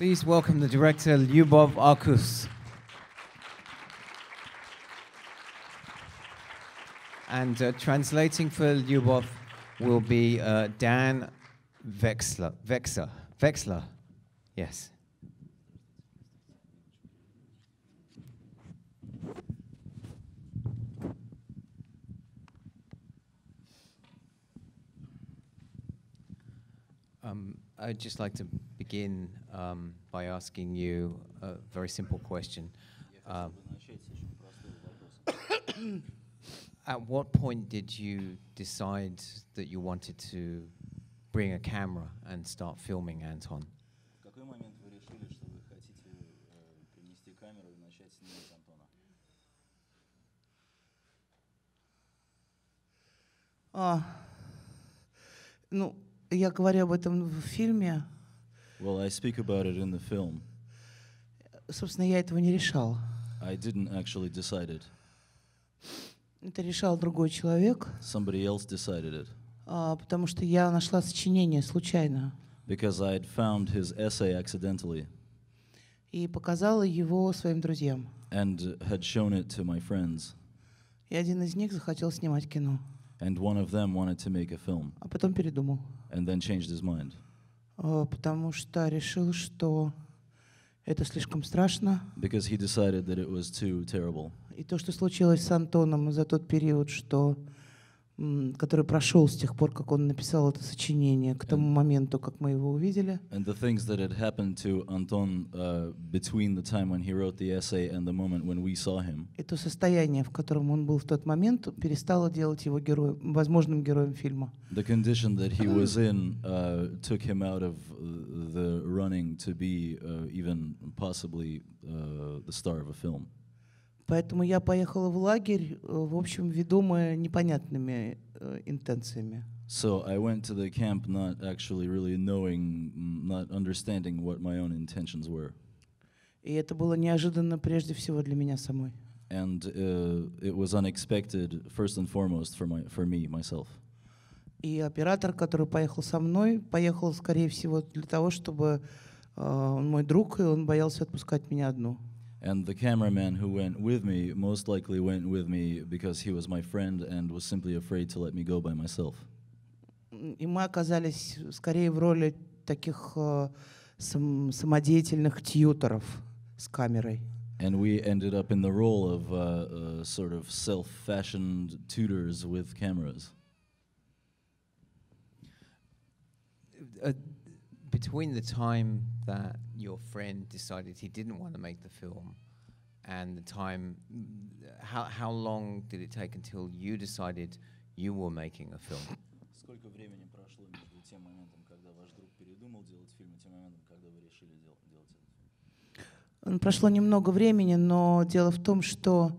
Please welcome the director Lyubov Arkus. And uh, translating for Lyubov will be uh, Dan Vexler. Vexler. Vexler. Yes. I'd just like to begin um, by asking you a very simple question. Um, at what point did you decide that you wanted to bring a camera and start filming Anton? Э, а, ну, Я говорю об этом в фильме. Well, I speak about it in the film. Собственно, я этого не решал. I didn't actually decide it. Это решал другой человек. Somebody else decided it. Uh, потому что я нашла сочинение случайно. Because I had found his essay accidentally. И показала его своим друзьям. And had shown it to my friends. И один из них захотел снимать кино. And one of them wanted to make a film. А потом передумал. And then changed his mind. Э, потому что решил, что это слишком страшно. Because he decided that it was too terrible. И то, что случилось с Антоном за тот период, что который прошел с тех пор, как он написал это сочинение, к тому моменту, как мы его увидели. And the things that had happened to Anton uh, between the time when he wrote the essay and the moment when we saw him. И то состояние, в котором он был в тот момент, перестало делать его героем, возможным героем фильма. The condition that he was in uh, took him out of the running to be uh, even possibly uh, the star of a film. Поэтому я поехала в лагерь, э, в общем, ведомая непонятными э, интенциями. So I went to the camp not actually really knowing, not understanding what my own intentions were. И это было неожиданно прежде всего для меня самой. And uh, it was unexpected first and foremost for, my, for me, myself. И оператор, который поехал со мной, поехал, скорее всего, для того, чтобы uh, он мой друг, и он боялся отпускать меня одну. And the cameraman who went with me most likely went with me because he was my friend and was simply afraid to let me go by myself. И мы оказались скорее в роли таких э, сам, самодеятельных с камерой. And we ended up in the role of uh, uh, sort of self-fashioned tutors with cameras. Uh, between the time that your friend decided he didn't want to make the film and the time, how, how long did it take until you decided you were making a film? Сколько времени прошло между тем моментом, когда ваш друг передумал делать фильм, и тем моментом, когда вы решили дел делать этот фильм? Прошло немного времени, но дело в том, что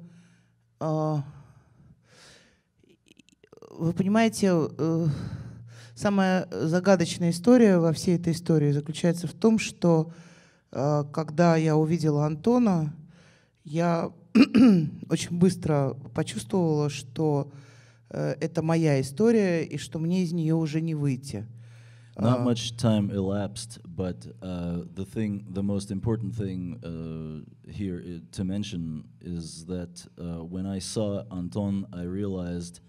э, вы понимаете, э, Самая загадочная история во всей этой истории заключается в том, что э, когда я увидела Антона, я очень быстро почувствовала, что э, это моя история и что мне из нее уже не выйти. Not а. much time elapsed, but uh, the thing, the most important thing uh, here to mention is that uh, when I saw Anton, I realized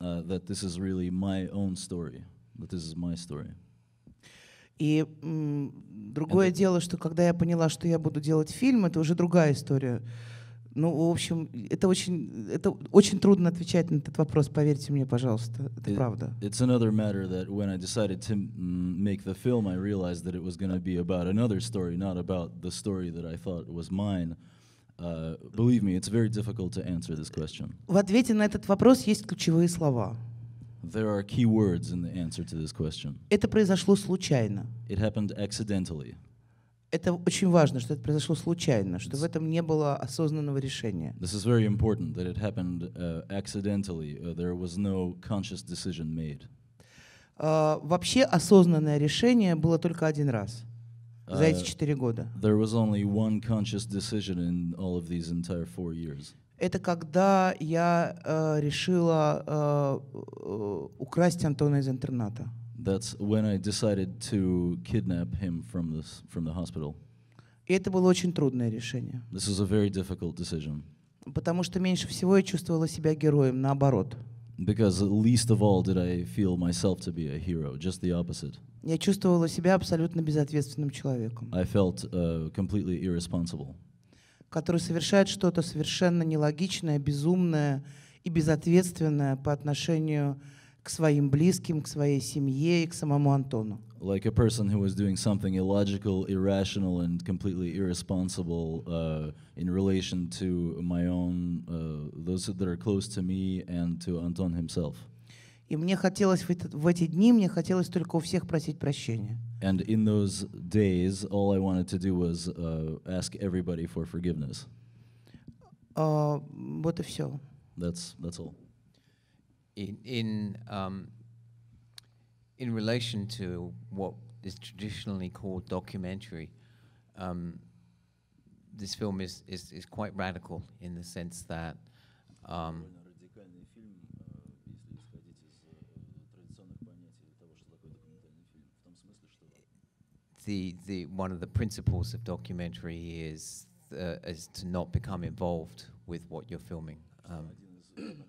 that this is really my own story. But this is my story. И м, другое And дело, что когда я поняла, что я буду делать фильм, это уже другая история. Ну, в общем, это очень, это очень трудно отвечать на этот вопрос, поверьте мне, пожалуйста, это it, правда. It's another matter that when I decided to make the film, I realized that it was going to be about another story, not about the story that I thought was mine. Uh, believe me, it's very difficult to answer this question. В ответе на этот вопрос есть ключевые слова. There are key words in the answer to this question. Это произошло случайно. It happened accidentally. Это очень важно, что это произошло случайно, что в этом не было осознанного решения. This is very important that it happened uh, accidentally. Uh, there was no conscious decision made. Uh, вообще осознанное решение было только один раз за uh, эти четыре года. There was only one conscious decision in all of these entire four years. это когда я э, решила э, э, украсть Антона из интерната. That's when I decided to kidnap him from the from the hospital. И это было очень трудное решение. This was a very difficult decision. Потому что меньше всего я чувствовала себя героем, наоборот. Because least of all did I feel myself to be a hero, just the opposite. Я чувствовала себя абсолютно безответственным человеком. I felt uh, completely irresponsible который совершает что-то совершенно нелогичное, безумное и безответственное по отношению к своим близким, к своей семье и к самому Антону. Like a person who was doing something illogical, irrational, and completely irresponsible uh, in relation to my own, uh, those that are close to me and to Anton himself. И мне хотелось в, это, в эти дни, мне хотелось только у всех просить прощения. And in those days, all I wanted to do was uh, ask everybody for forgiveness. Uh, вот и все. That's, that's all. In, in, um, in relation to what is traditionally called documentary, um, this film is, is, is quite radical in the sense that um, the, the one of the principles of documentary is uh, is to not become involved with what you're filming. Um, mm-hmm.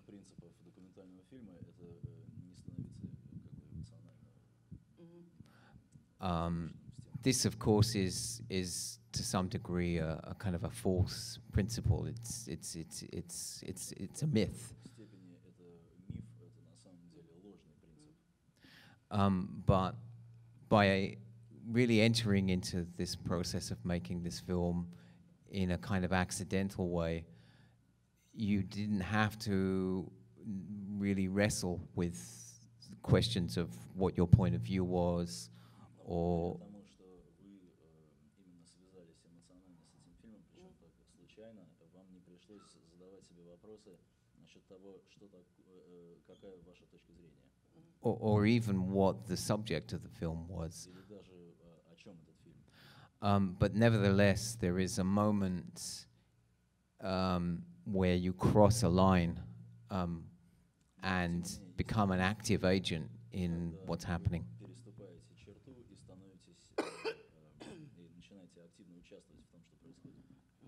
um, this, of course, is is to some degree a, a, kind of a false principle. It's it's it's it's it's it's a myth. Um, but by really entering into this process of making this film in a kind of accidental way, you didn't have to really wrestle with questions of what your point of view was or. Or, or even what the subject of the film was. Um, but nevertheless, there is a moment um, where you cross a line um, and become an active agent in what's happening.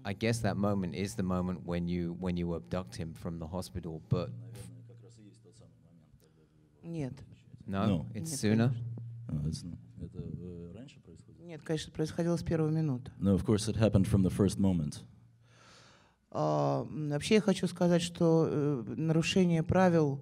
I guess that moment is the moment when you when you abduct him from the hospital, but no, no, it's sooner. Нет, конечно, происходило с первой минуты. No, of course, it happened from the first moment. Uh, вообще я хочу сказать, что uh, нарушение правил...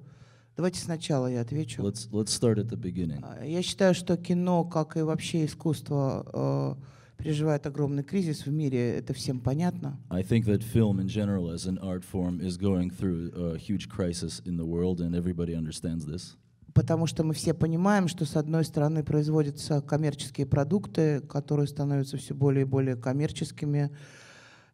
Давайте сначала я отвечу. Let's, let's start at the beginning. Uh, я считаю, что кино, как и вообще искусство, э, переживает огромный кризис в мире, это всем понятно. I think that film in general as an art form is going through a huge crisis in the world and everybody understands this потому что мы все понимаем, что с одной стороны производятся коммерческие продукты, которые становятся все более и более коммерческими,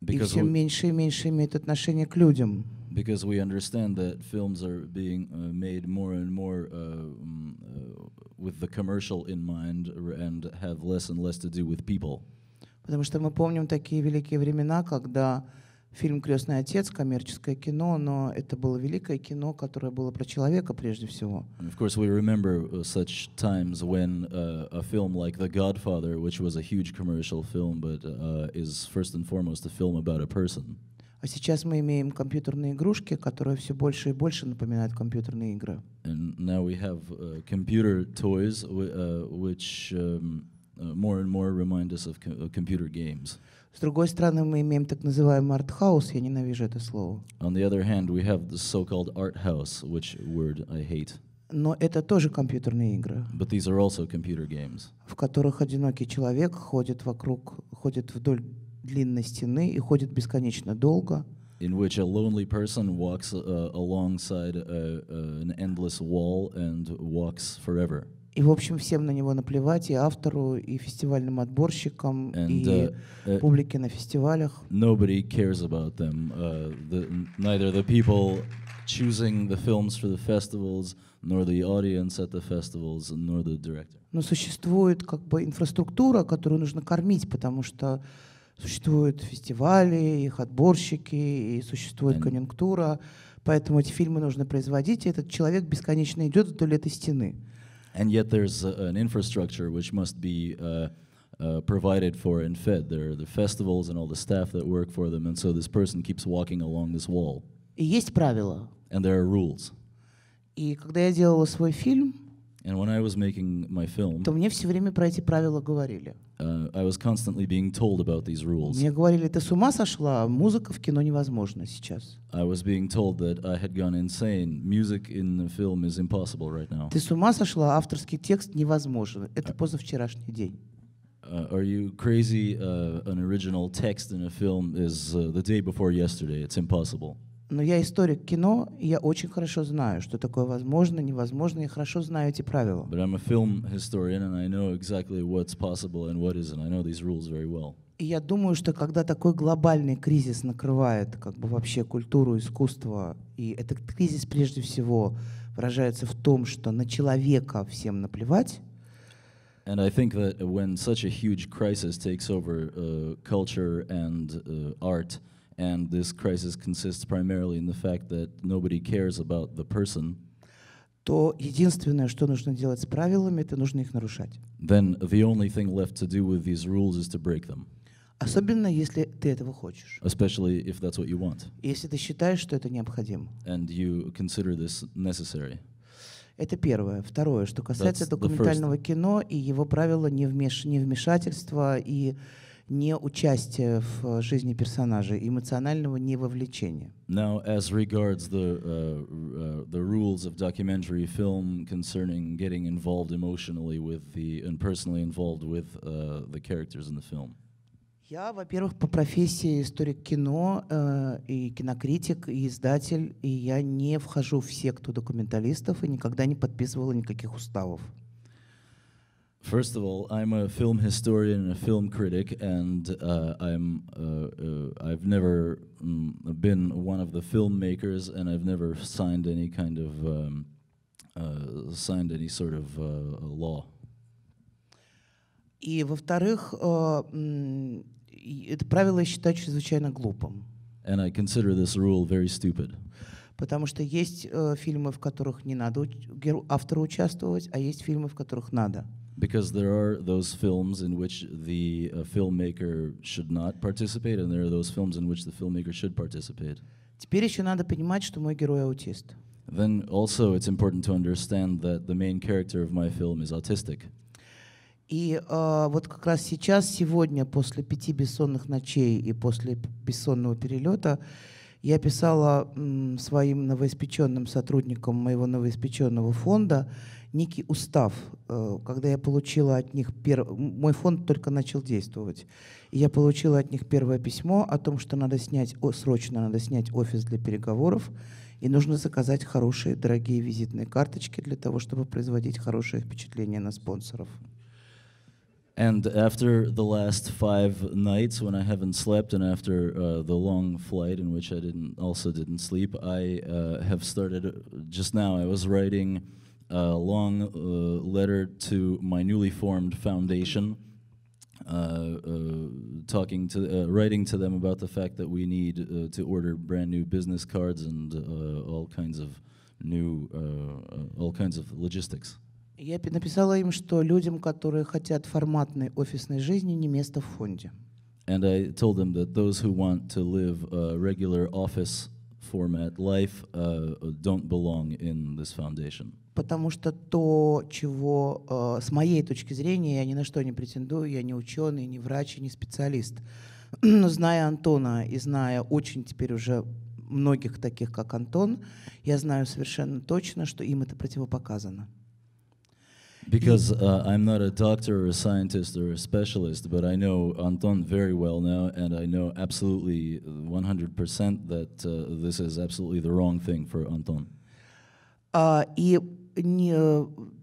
because и все меньше и меньше имеют отношение к людям. Because we understand that films are being uh, made more and more uh, mm, uh, with the commercial in mind and have less and less to do with people. Потому что мы помним такие великие времена, когда uh, фильм «Крестный отец», коммерческое кино, но это было великое кино, которое было про человека прежде всего. of course, we remember such times when uh, a film like The Godfather, which was a huge commercial film, but uh, is first and foremost a film about a person. А сейчас мы имеем компьютерные игрушки, которые все больше и больше напоминают компьютерные игры. And now we have uh, computer toys, uh, which um, more and more remind us of computer games. С другой стороны, мы имеем так называемый арт-хаус, я ненавижу это слово. On the other hand, we have the so-called art house, which word I hate. Но это тоже компьютерные игры. But these are also computer games. В которых одинокий человек ходит вокруг, ходит вдоль длинной стены и ходит бесконечно долго. In which a lonely person walks uh, alongside a, uh, uh, an endless wall and walks forever. И, в общем, всем на него наплевать, и автору, и фестивальным отборщикам, and, и uh, uh, публике на фестивалях. Nobody cares about them. Uh, the, neither the people choosing the films for the festivals, nor the audience at the festivals, nor the director. Но существует как бы инфраструктура, которую нужно кормить, потому что существуют фестивали, их отборщики, и существует and конъюнктура, поэтому эти фильмы нужно производить, и этот человек бесконечно идет вдоль этой стены. And yet there's uh, an infrastructure which must be uh, uh, provided for and fed. There are the festivals and all the staff that work for them, and so this person keeps walking along this wall. And there are rules. И когда я делала свой фильм, and when I was making my film, то мне все время про эти правила говорили. Uh, I was constantly being told about these rules. Мне говорили, ты с ума сошла, музыка в кино невозможна сейчас. I was being told that I had gone insane. Music in the film is impossible right now. Ты с ума сошла, авторский текст невозможен. Это позавчерашний день. Uh, are you crazy? Uh, an original text in a film is uh, the day before yesterday. It's impossible. Но я историк кино, и я очень хорошо знаю, что такое возможно, невозможно, я хорошо знаю эти правила. But I'm a film historian, and I know exactly what's possible and what isn't. I know these rules very well. И я думаю, что когда такой глобальный кризис накрывает как бы вообще культуру, искусство, и этот кризис прежде всего выражается в том, что на человека всем наплевать. And this crisis consists primarily in the fact that nobody cares about the person. то единственное, что нужно делать с правилами, это нужно их нарушать. Then the only thing left to do with these rules is to break them. Особенно если ты этого хочешь. Especially if that's what you want. Если ты считаешь, что это необходимо. And you consider this necessary. Это первое. Второе, что касается that's документального кино и его правила невмеш... невмешательства и не участия в э, жизни персонажа, эмоционального не вовлечения. Now, as regards the uh, uh, the rules of documentary film concerning getting involved emotionally with the and personally involved with uh, the characters in the film. Я, во-первых, по профессии историк кино э, и кинокритик, и издатель, и я не вхожу в секту документалистов и никогда не подписывала никаких уставов. First of all, I'm a film historian and a film critic, and uh, I'm uh, uh, I've never mm, been one of the filmmakers, and I've never signed any kind of um, uh, signed any sort of uh, law. И во-вторых, э, это правило чрезвычайно глупым. And I consider this rule very stupid. Потому что есть э, фильмы, в которых не надо автору участвовать, а есть фильмы, в которых надо because there are those films in which the uh, filmmaker should not participate, and there are those films in which the filmmaker should participate. Теперь еще надо понимать, что мой герой аутист. Then also it's important to understand that the main character of my film is autistic. И э, вот как раз сейчас, сегодня, после пяти бессонных ночей и после бессонного перелета, я писала м, своим новоиспеченным сотрудникам моего новоиспеченного фонда некий устав, э, когда я получила от них пер... мой фонд только начал действовать, и я получила от них первое письмо о том, что надо снять срочно надо снять офис для переговоров и нужно заказать хорошие дорогие визитные карточки для того, чтобы производить хорошее впечатление на спонсоров. And after the last five nights when I haven't slept, and after uh, the long flight in which I didn't also didn't sleep, I uh, have started uh, just now. I was writing. a long uh, letter to my newly formed foundation, uh, uh, talking to, writing to them about the fact that we need to order brand new business cards and all kinds of new, all kinds of logistics. Я написала им, что людям, которые хотят форматной офисной жизни, не место в фонде. And I told them that those who want to live a regular office format life uh, don't belong in this foundation. Потому что то, чего uh, с моей точки зрения, я ни на что не претендую, я не ученый, не врач, не специалист. Но зная Антона и зная очень теперь уже многих таких, как Антон, я знаю совершенно точно, что им это противопоказано. Because uh, I'm not a doctor or a scientist or a specialist, but I know Anton very well now, and I know absolutely 100% uh, that uh, this is absolutely the wrong thing for Anton. Uh, и не,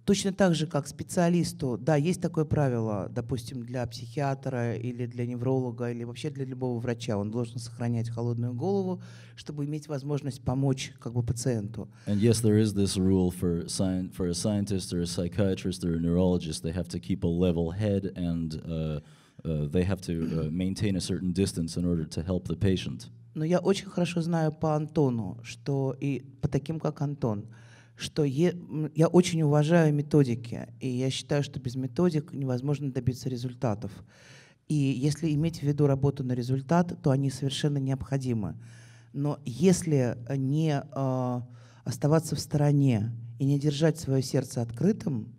Точно так же, как специалисту, да, есть такое правило, допустим, для психиатра или для невролога, или вообще для любого врача, он должен сохранять холодную голову, чтобы иметь возможность помочь как бы пациенту. And yes, there is this rule for, for a scientist or a psychiatrist or a neurologist, they have to keep a level head and uh, uh, they have to uh, maintain a certain distance in order to help the patient. Но я очень хорошо знаю по Антону, что и по таким, как Антон, что е, я очень уважаю методики, и я считаю, что без методик невозможно добиться результатов. И если иметь в виду работу на результат, то они совершенно необходимы. Но если э, не э, оставаться в стороне и не держать свое сердце открытым,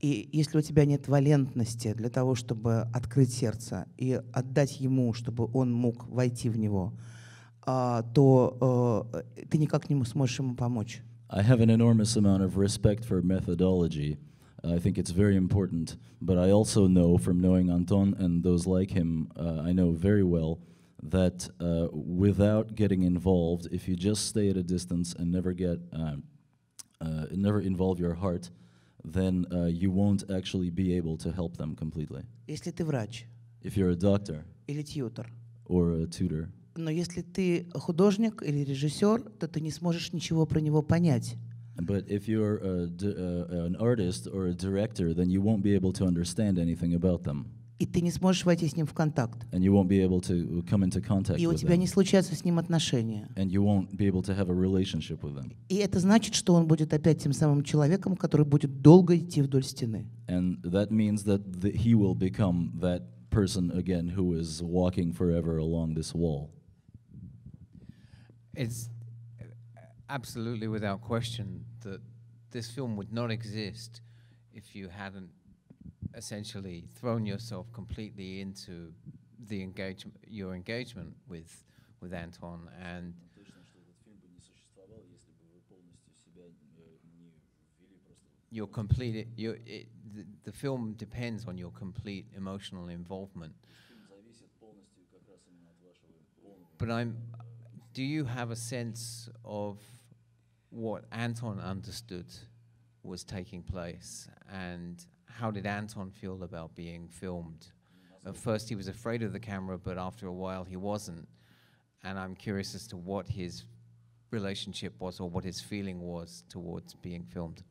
и если у тебя нет валентности для того, чтобы открыть сердце и отдать ему, чтобы он мог войти в него, э, то э, ты никак не сможешь ему помочь. I have an enormous amount of respect for methodology. I think it's very important, but I also know from knowing Anton and those like him, uh, I know very well that uh, without getting involved, if you just stay at a distance and never get, uh, uh never involve your heart, then uh, you won't actually be able to help them completely. If you're a doctor. Or a tutor. но если ты художник или режиссер, то ты не сможешь ничего про него понять. But if you're a, uh, an artist or a director, then you won't be able to understand anything about them. И ты не сможешь войти с ним в контакт. And you won't be able to come into contact И у тебя them. не случатся с ним отношения. And you won't be able to have a relationship with them. И это значит, что он будет опять тем самым человеком, который будет долго идти вдоль стены. And that means that the, he will become that person again who is walking forever along this wall. it's absolutely without question that this film would not exist if you hadn't essentially thrown yourself completely into the engagement, your engagement with with Anton and. Your complete, your, it, the, the film depends on your complete emotional involvement. But I'm, do you have a sense of what Anton understood was taking place and how did Anton feel about being filmed? At first, he was afraid of the camera, but after a while, he wasn't. And I'm curious as to what his relationship was or what his feeling was towards being filmed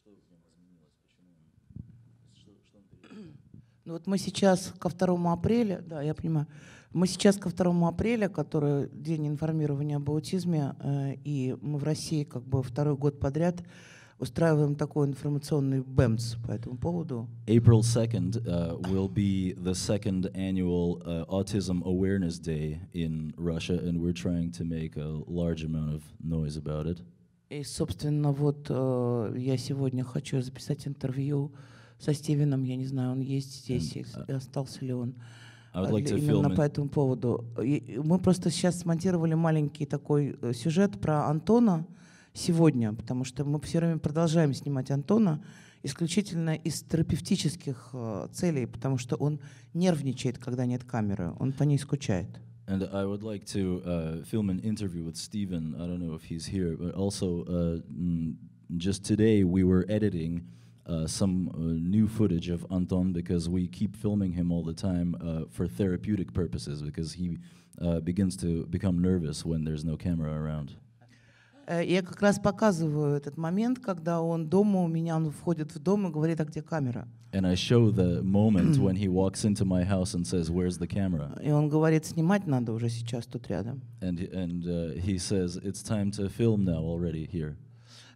что в нем изменилось, почему что, что он переменил? Ну вот мы сейчас ко 2 апреля, да, я понимаю, мы сейчас ко 2 апреля, который день информирования об аутизме, э, и мы в России как бы второй год подряд устраиваем такой информационный БЭМС по этому поводу. April 2nd uh, will be the second annual uh, Autism Awareness Day in Russia, and we're trying to make a large amount of noise about it. И, собственно, вот э, я сегодня хочу записать интервью со Стивеном. Я не знаю, он есть здесь, And, эм, uh, а остался ли он. Like а э, именно по этому поводу. И мы просто сейчас смонтировали маленький такой э, сюжет про Антона сегодня, потому что мы все время продолжаем снимать Антона исключительно из терапевтических э, целей, потому что он нервничает, когда нет камеры, он по ней скучает. And I would like to uh, film an interview with Steven. I don't know if he's here, but also uh, mm, just today we were editing uh, some uh, new footage of Anton because we keep filming him all the time uh, for therapeutic purposes because he uh, begins to become nervous when there's no camera around. Э, я как раз показываю этот момент, когда он дома у меня, он входит в дом и говорит, а где камера? And I show the moment when he walks into my house and says, "Where's the camera?" И он говорит, снимать надо уже сейчас тут рядом. And and uh, he says, "It's time to film now already here."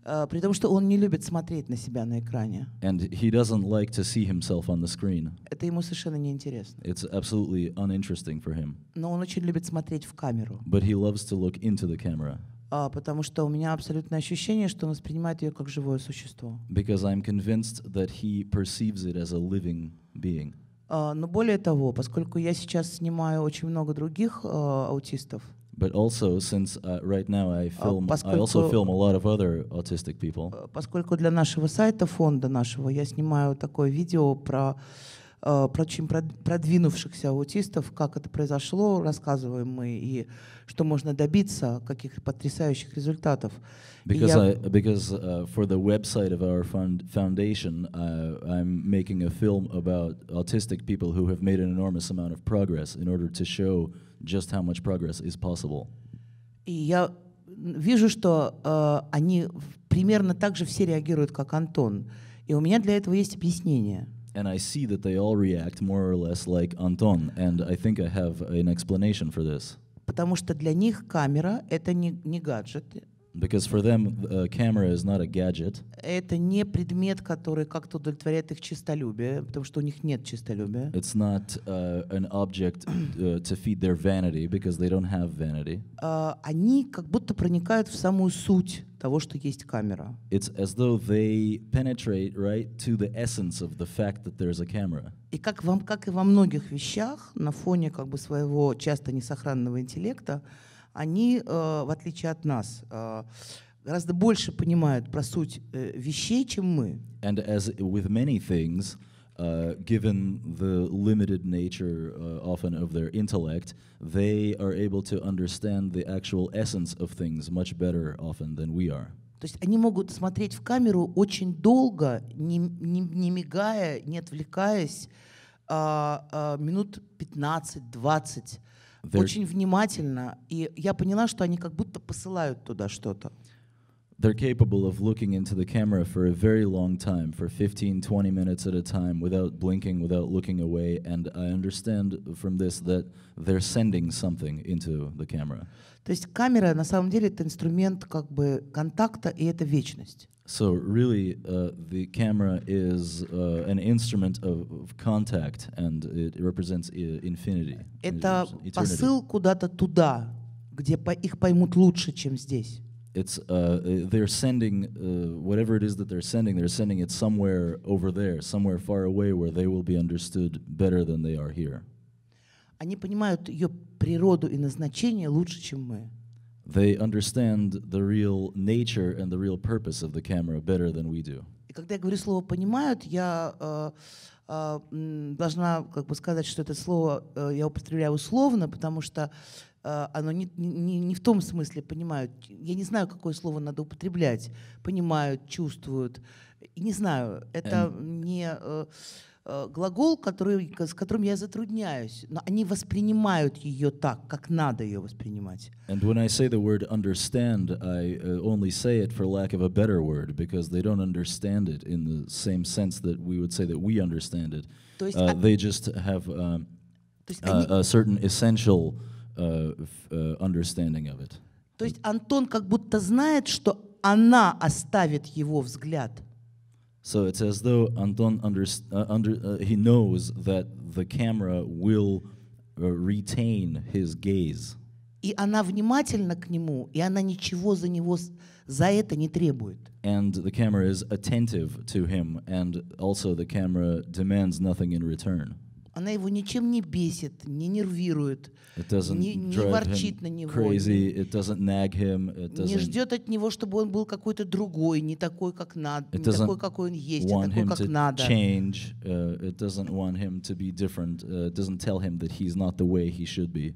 Uh, при том, что он не любит смотреть на себя на экране. And he doesn't like to see himself on the screen. Это ему совершенно неинтересно. It's absolutely uninteresting for him. Но он очень любит смотреть в камеру. But he loves to look into the camera. А, потому что у меня абсолютное ощущение, что он воспринимает ее как живое существо. Because I'm convinced that he perceives it as a living being. А, но более того, поскольку я сейчас снимаю очень много других а, аутистов. But also, since uh, right now I film, I also film a lot of other autistic people. Поскольку для нашего сайта фонда нашего я снимаю такое видео про uh, Э, очень продвинувшихся аутистов, как это произошло, рассказываем мы, и что можно добиться, каких потрясающих результатов. Because, я... I, because uh, for the website of our fund foundation, uh, I'm making a film about autistic people who have made an enormous amount of progress in order to show just how much progress is possible. И я вижу, что uh, они примерно так же все реагируют, как Антон. И у меня для этого есть объяснение. and I see that they all react more or less like Anton, and I think I have an explanation for this. Потому что для них камера — это не, не гаджет, Because for them, a camera is not a gadget. Это не предмет, который как-то удовлетворяет их чистолюбие, потому что у них нет чистолюбия. It's not uh, an object uh, to feed their vanity, because they don't а, они как будто проникают в самую суть того, что есть камера. It's as though they penetrate right to the essence of the fact И как вам, как и во многих вещах, на фоне как бы своего часто несохранного интеллекта, они, в отличие от нас, гораздо больше понимают про суть вещей, чем мы. And as with many things, uh, given the limited nature uh, often of their intellect, they are able to understand the actual essence of things much better often than we are. То есть они могут смотреть в камеру очень долго, не, не, не мигая, не отвлекаясь, а, а, минут 15-20. Очень внимательно. И я поняла, что они как будто посылают туда что-то. they're capable of looking into the camera for a very long time, for 15, 20 minutes at a time, without blinking, without looking away. And I understand from this that they're sending something into the camera. То есть камера на самом деле это инструмент как бы контакта и это вечность. So really, uh, the camera is uh, an instrument of, of, contact, and it represents uh, infinity. Это посыл куда-то туда, где по их поймут лучше, чем здесь it's uh, uh, they're sending uh, whatever it is that they're sending they're sending it somewhere over there somewhere far away where they will be understood better than they are here они понимают ее природу и назначение лучше чем мы they understand the real nature and the real purpose of the camera better than we do и когда я говорю слово понимают я uh, А, должна как бы сказать, что это слово э, я употребляю условно, потому что а, оно не, не, не в том смысле понимают. Я не знаю, какое слово надо употреблять. Понимают, чувствуют. не знаю, это эм. не э, глагол, который, с которым я затрудняюсь, но они воспринимают ее так, как надо ее воспринимать. And when I say the word understand, I only say it for lack of a better word, because they don't understand it in the same sense that we would say that we understand it. То есть, uh, they just have um, a, a certain essential uh, uh, understanding of it. То есть Антон как будто знает, что она оставит его взгляд. So it's as though Anton uh, under uh, he knows that the camera will uh, retain his gaze. И она внимательна к нему, и она ничего за него за это не требует. And the camera is attentive to him, and also the camera demands nothing in return. Она его ничем не бесит, не нервирует, не, не ворчит на него, crazy. It nag him. It не ждет от него, чтобы он был какой-то другой, не такой, как надо, не такой, какой он есть, не а такой, как надо. Change. Uh, it doesn't want him to be different. Uh, it doesn't tell him that he's not the way he should be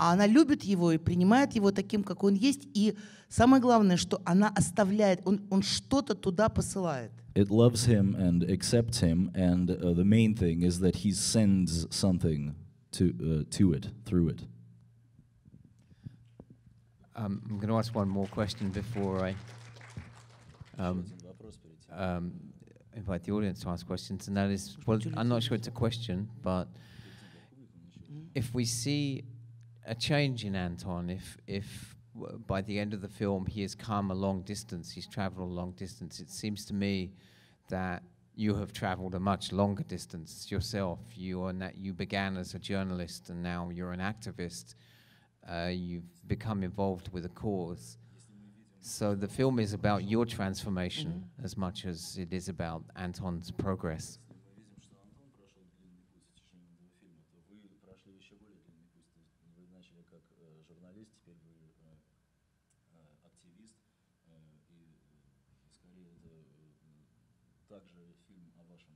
а она любит его и принимает его таким, как он есть. И самое главное, что она оставляет, он, он что-то туда посылает. It loves him and accepts him, and uh, the main thing is that he sends something to, uh, to it, through it. Um, I'm going to ask one more question before I um, um, invite the audience to ask questions, and that is, well, I'm not sure it's a question, but if we see a change in Anton if if by the end of the film he has come a long distance, he's traveled a long distance. It seems to me that you have traveled a much longer distance yourself. You are na- you began as a journalist and now you're an activist. Uh, you've become involved with a cause. So the film is about your transformation mm-hmm. as much as it is about Anton's progress. Э, журналист, теперь вы э, э, активист. И скорее это также фильм о вашем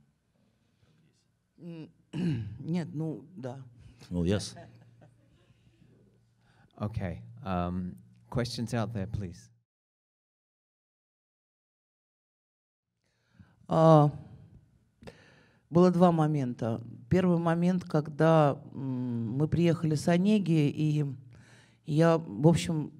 progress. Нет, ну да. Well, yes. okay. Um, questions out there, please. Uh, было два момента. Первый момент, когда мы приехали с Онеги, и Я, в общем,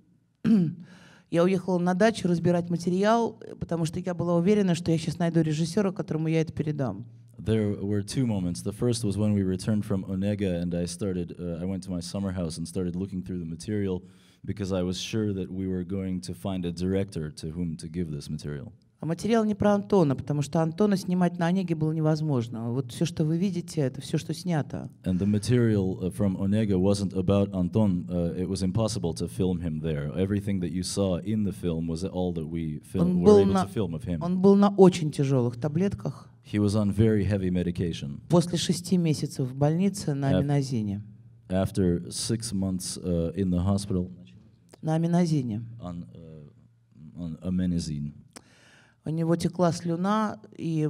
я уехала на дачу разбирать материал, потому что я была уверена, что я сейчас найду режиссера, которому я это передам. There were two moments. The first was when we returned from Onega, and I started. Uh, I went to my summer house and started looking through the material because I was sure that we were going to find a director to whom to give this material. А материал не про Антона, потому что Антона снимать на Онеге было невозможно. Вот все, что вы видите, это все, что снято. And the material from Onega wasn't about Anton. Uh, it was impossible to film him there. Everything that you saw in the film was all that we film, were able на, to film of him. Он был на очень тяжелых таблетках. He was on very heavy medication. После шести месяцев в больнице на аминозине. After six months uh, in the hospital. На аминозине. On, uh, on aminazine у него текла слюна, и,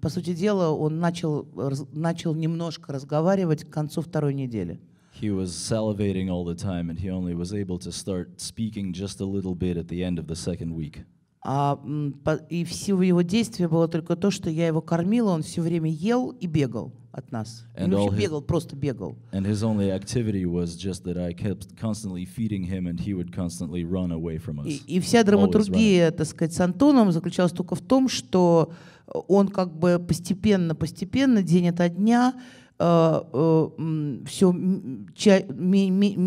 по сути дела, он начал, начал немножко разговаривать к концу второй недели. He was salivating all the time, and he only was able to start speaking just a little bit at the end of the second week. А, и всего его действия было только то, что я его кормила, он все время ел и бегал от нас. And он бегал, просто бегал. And his only activity was just that I kept constantly feeding him, and he would constantly run away from us. И, и вся драматургия, так сказать, с Антоном заключалась только в том, что э, он как бы постепенно, постепенно, день ото дня э, э, все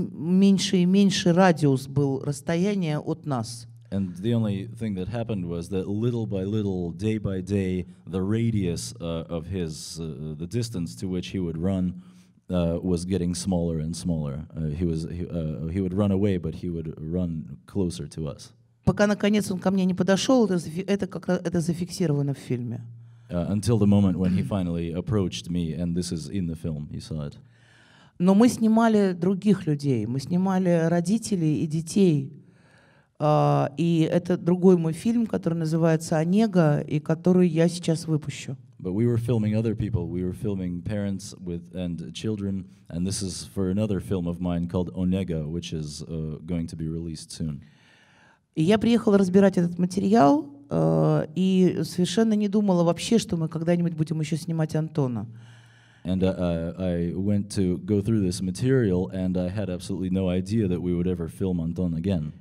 меньше и меньше радиус был расстояние от нас. And the only thing that happened was that little by little, day by day, the radius uh, of his, uh, the distance to which he would run, uh, was getting smaller and smaller. Uh, he was he, uh, he would run away, but he would run closer to us. Пока наконец он ко мне не подошел, это, это как это зафиксировано в фильме. Uh, until the moment when he finally approached me, and this is in the film, you saw it. Но мы снимали других людей, мы снимали родителей и детей. А, и это другой мой фильм, который называется «Онега», и который я сейчас выпущу. But we were filming other people. We were filming parents with and children, and this is for another film of mine called Onega, which is uh, going to be released soon. И я приехала разбирать этот материал, э, и совершенно не думала вообще, что мы когда-нибудь будем еще снимать Антона. Uh, And uh, uh, I, went to go through this material, and I had absolutely no idea that we would ever film Anton again.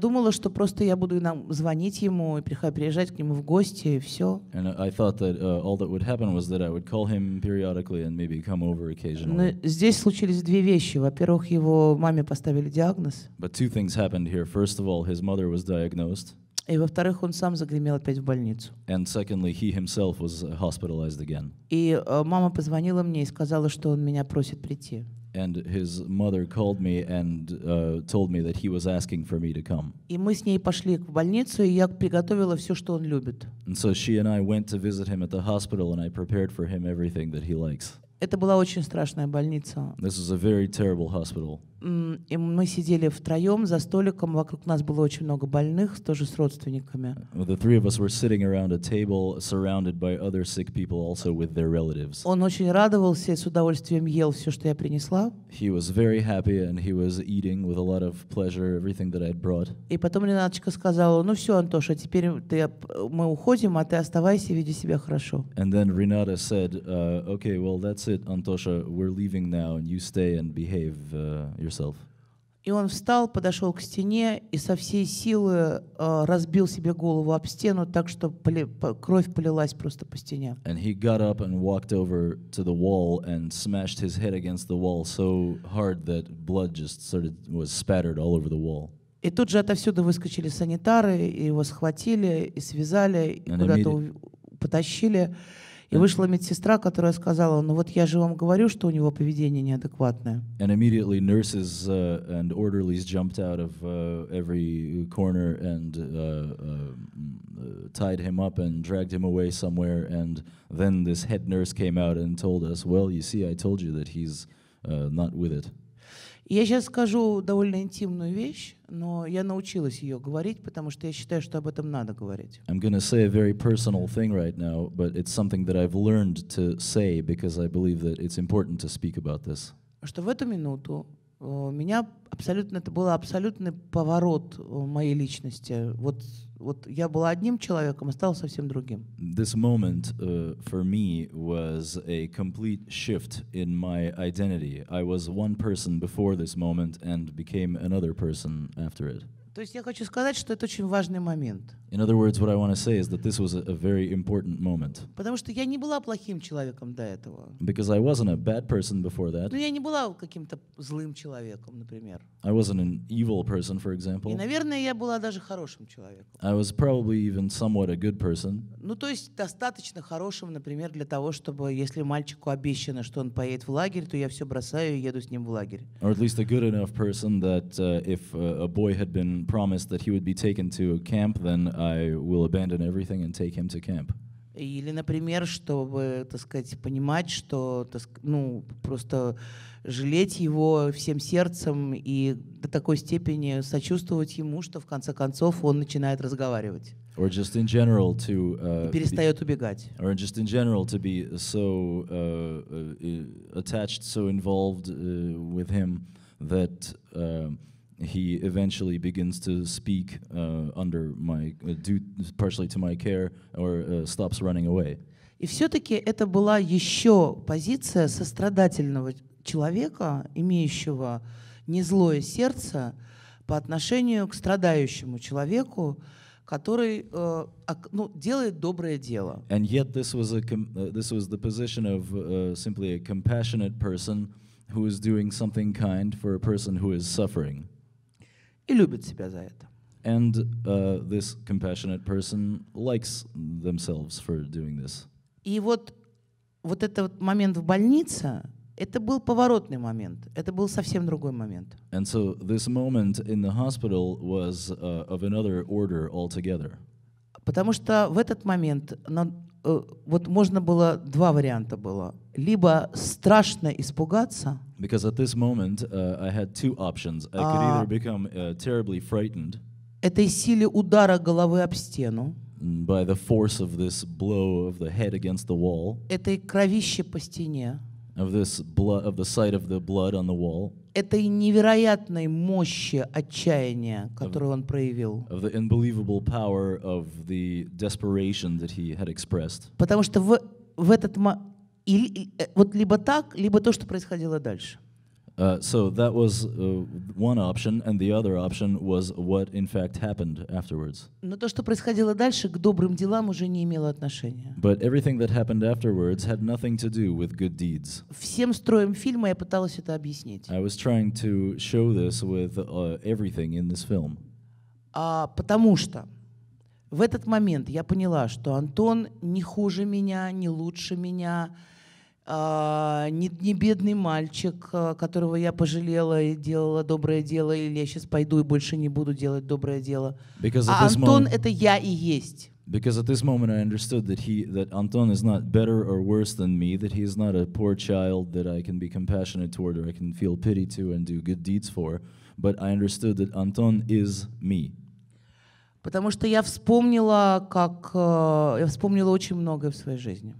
думала, что просто я буду нам звонить ему и приезжать к нему в гости и все. And I thought that uh, all that would happen was that I would call him periodically and maybe come over occasionally. здесь случились две вещи. Во-первых, его маме поставили диагноз. But two things happened here. First of all, his mother was diagnosed. И во-вторых, он сам загремел опять в больницу. And secondly, he himself was hospitalized again. И э, мама позвонила мне и сказала, что он меня просит прийти. And his mother called me and uh, told me that he was asking for me to come. И мы с ней пошли в больницу, и я приготовила все, что он любит. And so she and I went to visit him at the hospital, and I prepared for him everything that he likes. Это была очень страшная больница. This is a very terrible hospital. И мы сидели втроем за столиком, вокруг нас было очень много больных, тоже с родственниками. The three of us were sitting around a table, surrounded by other sick people, also with their relatives. Он очень радовался и с удовольствием ел все, что я принесла. He was very happy and he was eating with a lot of pleasure everything that I had brought. И потом Ренаточка сказала, ну все, Антоша, теперь ты, мы уходим, а ты оставайся, веди себя хорошо. And then Renata said, uh, okay, well that's it, Antosha, we're leaving now, and you stay and behave uh, yourself. И он встал, подошел к стене и со всей силы э, разбил себе голову об стену, так что поли, по, кровь полилась просто по стене. And he got up and walked over to the wall and smashed his head against the wall so hard that blood just started was spattered all over the wall. И тут же отовсюду выскочили санитары, и его схватили, и связали, и куда-то потащили. И вышла медсестра, которая сказала, ну вот я же вам говорю, что у него поведение неадекватное. And immediately nurses uh, and orderlies jumped out of uh, every corner and uh, mm, tied him up and dragged him away somewhere. And then this head nurse came out and told us, well, you see, I told you that he's not with it. Я сейчас скажу довольно интимную вещь, но я научилась ее говорить, потому что я считаю, что об этом надо говорить. I'm going to say a very personal thing right now, but it's something that I've learned to say because I believe that it's important to speak about this. Что в эту минуту у меня абсолютно это был абсолютный поворот моей личности. Вот вот я была одним человеком, а стала совсем другим. This moment uh, for me was a complete shift in my identity. I was one person before this moment and became another person after it. То есть я хочу сказать, что это очень важный момент. In other words, what I want to say is that this was a, very important moment. Потому что я не была плохим человеком до этого. Because I wasn't a bad person before that. Ну я не была каким-то злым человеком, например. I wasn't an evil person, for example. И, наверное, я была даже хорошим человеком. I was probably even somewhat a good person. Ну то есть достаточно хорошим, например, для того, чтобы если мальчику обещано, что он поедет в лагерь, то я все бросаю и еду с ним в лагерь. Or at least a good enough person that uh, if uh, a boy had been promised that he would be taken to camp, then I will abandon everything and take him to camp. Или, например, чтобы, так сказать, понимать, что, так, ну, просто жалеть его всем сердцем и до такой степени сочувствовать ему, что в конце концов он начинает разговаривать. Or just in general to, uh, и перестает убегать. Or just in general to be so uh, uh attached, so involved uh, with him that uh, he eventually begins to speak uh, under my, uh, due partially to my care, or uh, stops running away. И все-таки это была еще позиция сострадательного человека, имеющего незлое сердце по отношению к страдающему человеку, который э, ну, делает доброе дело. And yet this was a this was the position of uh, simply a compassionate person who is doing something kind for a person who is suffering. и любит себя за это. And uh, this compassionate person likes themselves for doing this. И вот вот этот момент в больнице, это был поворотный момент. Это был совсем другой момент. And so this moment in the hospital was uh, of another order altogether. Потому что в этот момент на, э, вот можно было два варианта было: либо страшно испугаться. because at this moment uh, I had two options. I could either ah. become uh, terribly frightened этой силе удара головы об стену, by the force of this blow of the head against the wall, этой кровище по стене, of this blood of the sight of the blood on the wall, этой невероятной мощи отчаяния, которую он проявил. of the unbelievable power of the desperation that he had expressed. Потому что в, в этот И, э, вот либо так, либо то, что происходило дальше. Uh, so that was uh, one option, and the other option was what in fact happened afterwards. Но то, что происходило дальше, к добрым делам уже не имело отношения. But everything that happened afterwards had nothing to do with good deeds. Всем строим фильма я пыталась это объяснить. I was trying to show this with uh, everything in this film. А, потому что в этот момент я поняла, что Антон не хуже меня, не лучше меня, не, не бедный мальчик, которого я пожалела и делала доброе дело, или я сейчас пойду и больше не буду делать доброе дело. Because а Антон moment, это я и есть. Because at this moment I understood that he that Anton is not better or worse than me, that he is not a poor child that I can be compassionate toward or I can feel pity to and do good deeds for, but I understood that Anton is me. Потому что я вспомнила, как я вспомнила очень многое в своей жизни.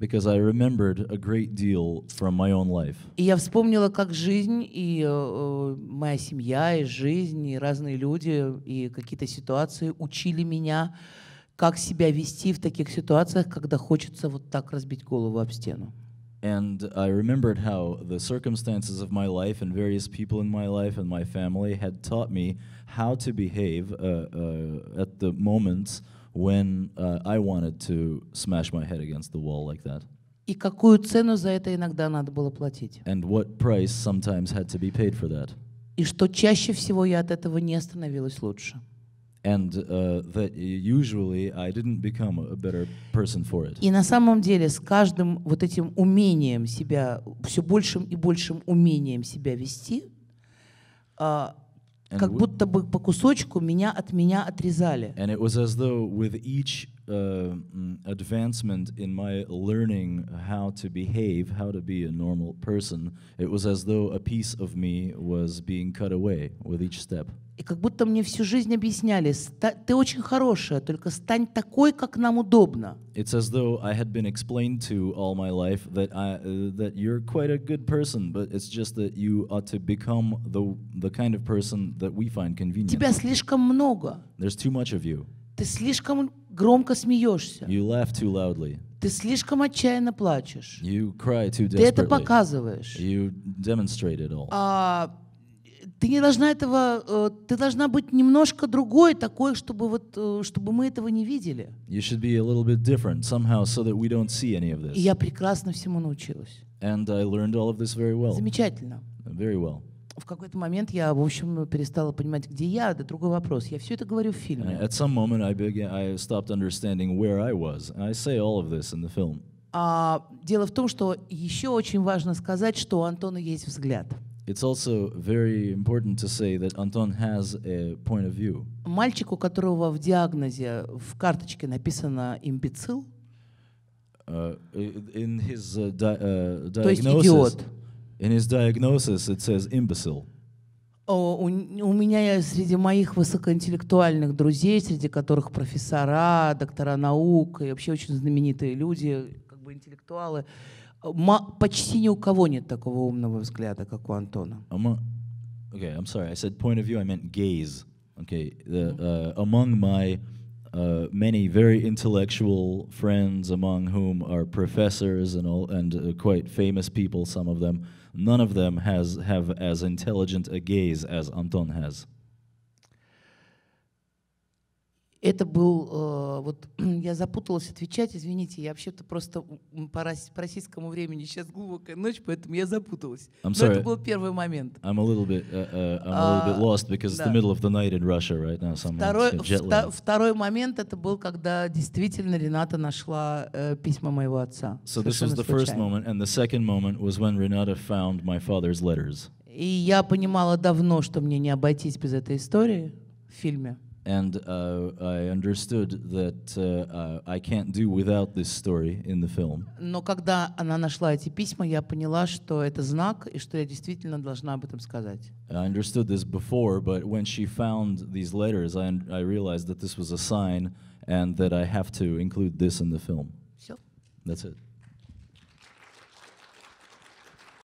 Because I remembered a great deal from my own life. вспомнила, как жизнь э, моя семья, и жизнь, и разные люди, и какие-то ситуации учили меня, как себя вести в таких ситуациях, когда хочется вот так разбить голову об стену. And I remembered how the circumstances of my life and various people in my life and my family had taught me how to behave uh, uh, at the moments when uh, I wanted to smash my head against the wall like that. И какую цену за это иногда надо было платить. And what price sometimes had to be paid for that. И что чаще всего я от этого не становилась лучше. And uh, that usually I didn't become a better person for it. И на самом деле с каждым вот этим умением себя, все большим и большим умением себя вести, uh, как будто бы по кусочку меня от меня отрезали. And it was as though with each uh, mm, advancement in my learning how to behave, how to be a normal person, it was as though a piece of me was being cut away with each step. И как будто мне всю жизнь объясняли, ты очень хорошая, только стань такой, как нам удобно. It's as though I had been explained to all my life that I, uh, that you're quite a good person, but it's just that you ought to become the the kind of person that we find convenient. Тебя слишком много. There's too much of you. Ты слишком громко смеешься. You laugh too loudly. Ты слишком отчаянно плачешь. You cry too desperately. Ты это показываешь. You demonstrate it all. А ты не должна этого, э, ты должна быть немножко другой такой, чтобы вот, э, чтобы мы этого не видели. You should be a little bit different somehow, so that we don't see any of this. И я прекрасно всему научилась. And I learned all of this very well. Замечательно. Very well. В какой-то момент я, в общем, перестала понимать, где я, это другой вопрос. Я все это говорю в фильме. At some moment I began, I stopped understanding where I was. I say all of this in the film. А, дело в том, что еще очень важно сказать, что у Антона есть взгляд. It's also very important to say that Anton has a point of view. Мальчик, у которого в диагнозе в карточке написано имбецил. Uh, in his uh, di uh, diagnosis, in his diagnosis, it says imbecile. У, у меня среди моих высокоинтеллектуальных друзей, среди которых профессора, доктора наук и вообще очень знаменитые люди, как бы интеллектуалы, Почти ни у кого нет такого умного взгляда, как у Антона. Okay, I'm sorry. I said point of view. I meant gaze. Okay, the, uh, among my uh, many very intellectual friends, among whom are professors and all, and uh, quite famous people, some of them, none of them has have as intelligent a gaze as Anton has. Это был, э, вот я запуталась отвечать, извините, я вообще-то просто по, рос, по российскому времени сейчас глубокая ночь, поэтому я запуталась. I'm sorry. Но это был первый момент. I'm a little bit, uh, uh, I'm a little bit а, lost because да. it's the middle of the night in Russia right now. So второй, вта второй момент это был, когда действительно Рената нашла э, письма моего отца. So this was the first moment, and the second moment was when Renata found my father's letters. И я понимала давно, что мне не обойтись без этой истории в фильме. and uh, I understood that uh, uh, I can't do without this story in the film. Но когда она нашла эти письма, я поняла, что это знак и что я действительно должна об этом сказать. I understood this before, but when she found these letters, I, I realized that this was a sign and that I have to include this in the film. Все. That's it.